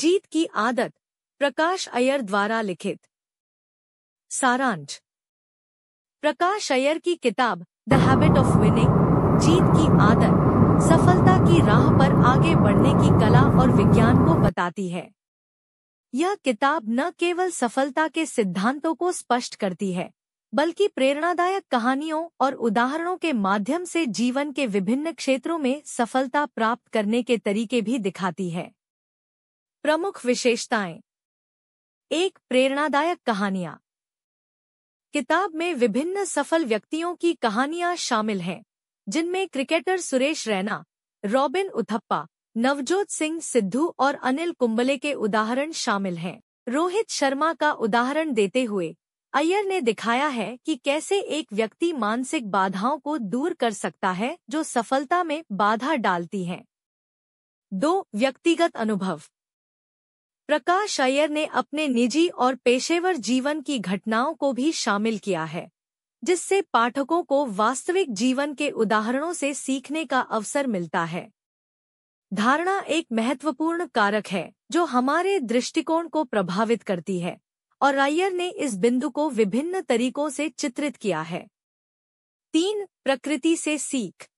जीत की आदत प्रकाश अयर द्वारा लिखित सारांश प्रकाश अयर की किताब द हैबिट ऑफ विनिंग जीत की आदत सफलता की राह पर आगे बढ़ने की कला और विज्ञान को बताती है यह किताब न केवल सफलता के सिद्धांतों को स्पष्ट करती है बल्कि प्रेरणादायक कहानियों और उदाहरणों के माध्यम से जीवन के विभिन्न क्षेत्रों में सफलता प्राप्त करने के तरीके भी दिखाती है प्रमुख विशेषताएं एक प्रेरणादायक कहानियां किताब में विभिन्न सफल व्यक्तियों की कहानियां शामिल हैं जिनमें क्रिकेटर सुरेश रैना रॉबिन उथप्पा नवजोत सिंह सिद्धू और अनिल कुंबले के उदाहरण शामिल हैं रोहित शर्मा का उदाहरण देते हुए अय्यर ने दिखाया है कि कैसे एक व्यक्ति मानसिक बाधाओं को दूर कर सकता है जो सफलता में बाधा डालती हैं दो व्यक्तिगत अनुभव प्रकाश अय्यर ने अपने निजी और पेशेवर जीवन की घटनाओं को भी शामिल किया है जिससे पाठकों को वास्तविक जीवन के उदाहरणों से सीखने का अवसर मिलता है धारणा एक महत्वपूर्ण कारक है जो हमारे दृष्टिकोण को प्रभावित करती है और रायर ने इस बिंदु को विभिन्न तरीकों से चित्रित किया है तीन प्रकृति से सीख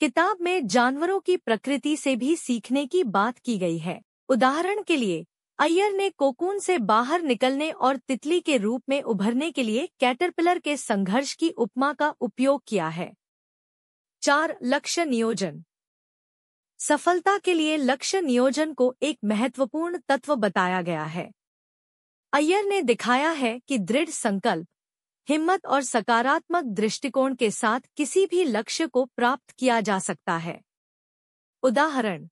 किताब में जानवरों की प्रकृति से भी सीखने की बात की गई है उदाहरण के लिए अय्यर ने कोकून से बाहर निकलने और तितली के रूप में उभरने के लिए कैटरपिलर के संघर्ष की उपमा का उपयोग किया है चार लक्ष्य नियोजन सफलता के लिए लक्ष्य नियोजन को एक महत्वपूर्ण तत्व बताया गया है अय्यर ने दिखाया है कि दृढ़ संकल्प हिम्मत और सकारात्मक दृष्टिकोण के साथ किसी भी लक्ष्य को प्राप्त किया जा सकता है उदाहरण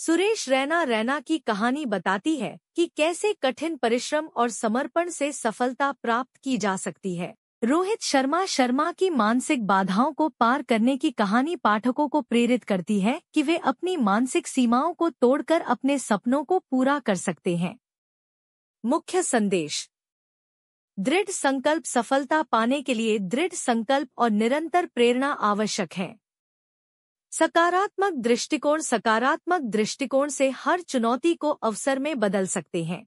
सुरेश रैना रैना की कहानी बताती है कि कैसे कठिन परिश्रम और समर्पण से सफलता प्राप्त की जा सकती है रोहित शर्मा शर्मा की मानसिक बाधाओं को पार करने की कहानी पाठकों को प्रेरित करती है कि वे अपनी मानसिक सीमाओं को तोड़कर अपने सपनों को पूरा कर सकते हैं मुख्य संदेश दृढ़ संकल्प सफलता पाने के लिए दृढ़ संकल्प और निरंतर प्रेरणा आवश्यक है सकारात्मक दृष्टिकोण सकारात्मक दृष्टिकोण से हर चुनौती को अवसर में बदल सकते हैं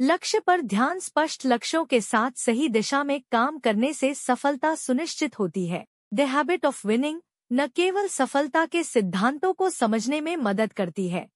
लक्ष्य पर ध्यान स्पष्ट लक्ष्यों के साथ सही दिशा में काम करने से सफलता सुनिश्चित होती है द हैबिट ऑफ विनिंग न केवल सफलता के सिद्धांतों को समझने में मदद करती है